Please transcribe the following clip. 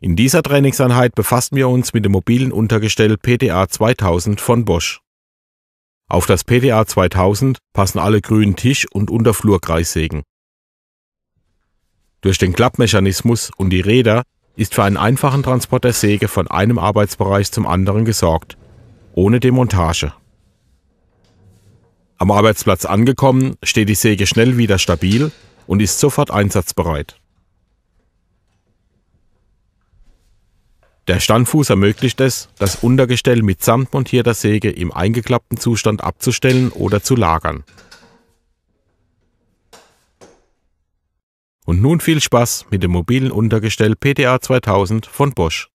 In dieser Trainingseinheit befassen wir uns mit dem mobilen Untergestell PDA 2000 von Bosch. Auf das PDA 2000 passen alle grünen Tisch- und Unterflurkreissägen. Durch den Klappmechanismus und die Räder ist für einen einfachen Transport der Säge von einem Arbeitsbereich zum anderen gesorgt, ohne Demontage. Am Arbeitsplatz angekommen, steht die Säge schnell wieder stabil und ist sofort einsatzbereit. Der Standfuß ermöglicht es, das Untergestell mitsamt montierter Säge im eingeklappten Zustand abzustellen oder zu lagern. Und nun viel Spaß mit dem mobilen Untergestell PDA 2000 von Bosch.